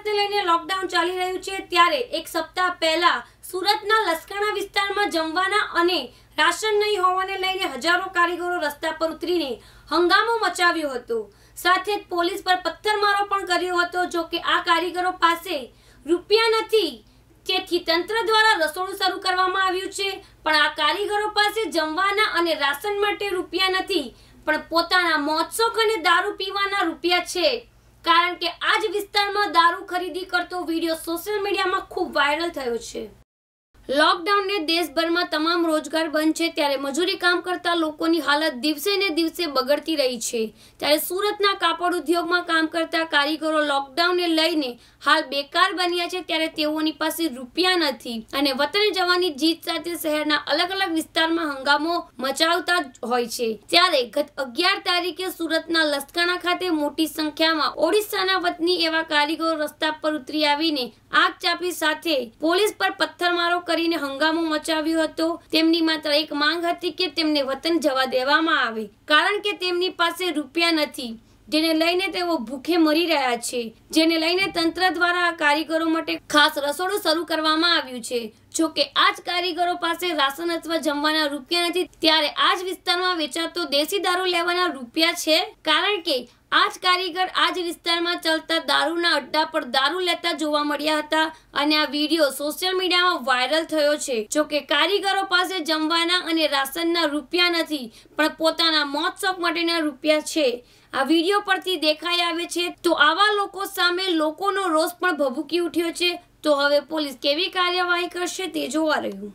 માર્ચને લઈને લોકડાઉન ચાલી રહ્યું છે ત્યારે એક સપ્તાહ પહેલા સુરતના લસકાણા વિસ્તારમાં જમવાના અને રાશન નહીં હોવાને લઈને હજારો કારીગરો રસ્તા પર ઉતરીને હંગામો મચાવ્યો હતો સાથે જ પોલીસ પર પથ્થરમારો પણ કર્યો હતો જો કે આ કારીગરો પાસે રૂપિયા નથી તેથી તંત્ર દ્વારા રસોડું શરૂ કરવામાં આવ્યું છે પણ આ કારીગરો પાસે જમવાના અને રાશન માટે રૂપિયા નથી પણ પોતાના મોત્સોખ અને દારૂ પીવાના રૂપિયા છે કારણ કે આ જ વિસ્તારમાં દારૂ ખરીદી કરતો વિડીયો સોશિયલ મીડિયામાં ખૂબ વાયરલ થયો છે લોકડાઉનને દેશભરમાં તમામ રોજગાર બંધ છે ત્યારે મજૂરી કામ કરતા લોકોની હાલત દિવસે ને દિવસે બગડતી રહી છે ત્યારે સુરતના કાપડ ઉદ્યોગમાં કામ કરતા કારીગરો લોકડાઉનને લઈને હાલ બેકાર બન્યા છે ત્યારે તેઓની પાસે રૂપિયા નથી અને વતન જવાની જીત સાથે શહેરના અલગ અલગ વિસ્તારમાં હંગામો મચાવતા હોય છે ત્યારે ગત અગિયાર તારીખે સુરતના લસકાણા ખાતે મોટી સંખ્યામાં ઓડિશાના વતની એવા કારીગરો રસ્તા પર ઉતરી આવીને આગ ચાપી સાથે પોલીસ પર પથ્થરમારો કરી કરીને હંગામો મચાવ્યો હતો તેમની માત્ર એક માંગ હતી કે તેમને વતન જવા દેવામાં આવે કારણ કે તેમની પાસે રૂપિયા નથી જેને લઈને તેઓ ભૂખે મરી રહ્યા છે જેને લઈને તંત્ર દ્વારા કારીગરો માટે ખાસ રસોડું શરૂ કરવામાં આવ્યું છે જો કે આ કારીગરો પાસે રાશન અથવા જમવાના રૂપિયા નથી ત્યારે આજ વિસ્તારમાં વેચાતો દેશી દારૂ લેવાના રૂપિયા છે કારણ કે આજ કારીગર આજ વિસ્તારમાં ચાલતા દારૂના અડ્ડા પર દારૂ લેતા જોવા મળ્યા હતા અને આ વિડીયો સોશિયલ મીડિયામાં વાયરલ થયો છે જો કે કારીગરો પાસે જમવાના અને રાશનના રૂપિયા નથી પણ પોતાના મોત શોખ માટેના રૂપિયા છે આ વિડીયો પરથી દેખાઈ આવે છે તો આવા લોકો સામે લોકોનો રોષ પણ ભભૂકી ઉઠ્યો છે તો હવે પોલીસ કેવી કાર્યવાહી કરશે તે જોવા રહ્યું